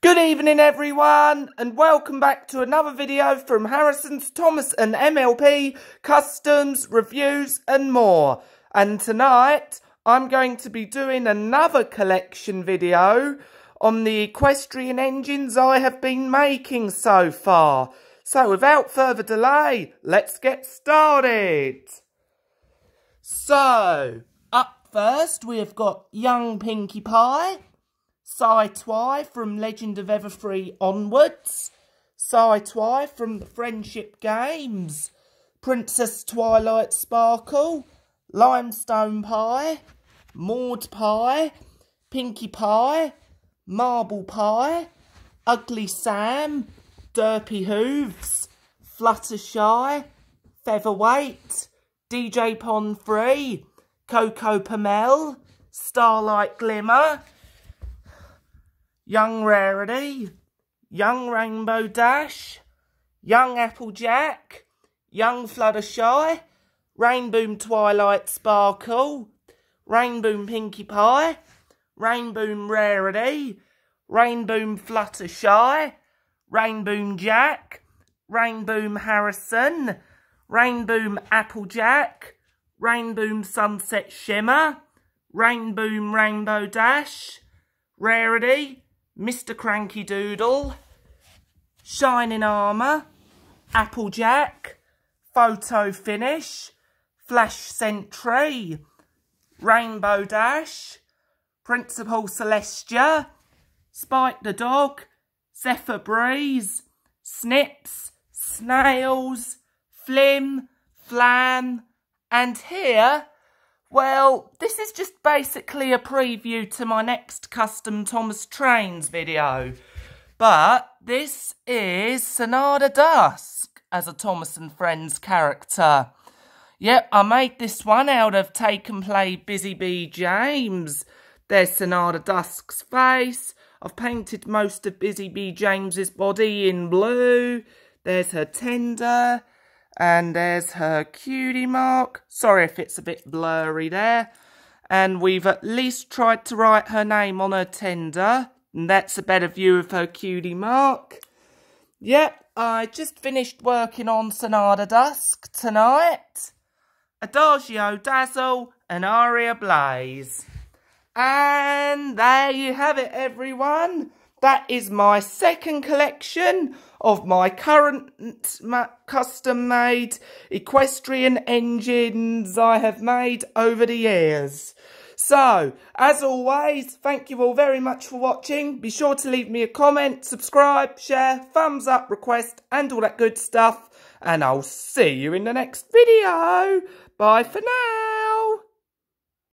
Good evening everyone and welcome back to another video from Harrison's Thomas and MLP Customs, Reviews and more. And tonight I'm going to be doing another collection video on the equestrian engines I have been making so far. So without further delay, let's get started. So, up first we have got Young Pinkie Pie Sai Twi from Legend of Everfree onwards. Sai Twi from the Friendship Games. Princess Twilight Sparkle. Limestone Pie. Maud Pie. Pinkie Pie. Marble Pie. Ugly Sam. Derpy Hooves. Fluttershy. Featherweight. DJ Pon Free. Coco Pamel. Starlight Glimmer. Young Rarity, Young Rainbow Dash, Young Applejack, Young Fluttershy, Rainboom Twilight Sparkle, Rainboom Pinkie Pie, Rainboom Rarity, Rainboom Fluttershy, Rainboom Jack, Rainboom Harrison, Rainboom Applejack, Rainboom Sunset Shimmer, Rainboom Rainbow Dash, Rarity, Mr. Cranky Doodle, Shining Armour, Applejack, Photo Finish, Flash Sentry, Rainbow Dash, Principal Celestia, Spike the Dog, Zephyr Breeze, Snips, Snails, Flim, Flam, and here well, this is just basically a preview to my next Custom Thomas Trains video. But this is Sonada Dusk as a Thomas and Friends character. Yep, I made this one out of Take and Play Busy Bee James. There's Sonada Dusk's face. I've painted most of Busy Bee James's body in blue. There's her tender. And there's her cutie mark. Sorry if it's a bit blurry there. And we've at least tried to write her name on her tender. And that's a better view of her cutie mark. Yep, I just finished working on Sonata Dusk tonight. Adagio Dazzle and Aria Blaze. And there you have it, everyone. That is my second collection of my current custom made equestrian engines I have made over the years. So, as always, thank you all very much for watching. Be sure to leave me a comment, subscribe, share, thumbs up, request, and all that good stuff. And I'll see you in the next video. Bye for now.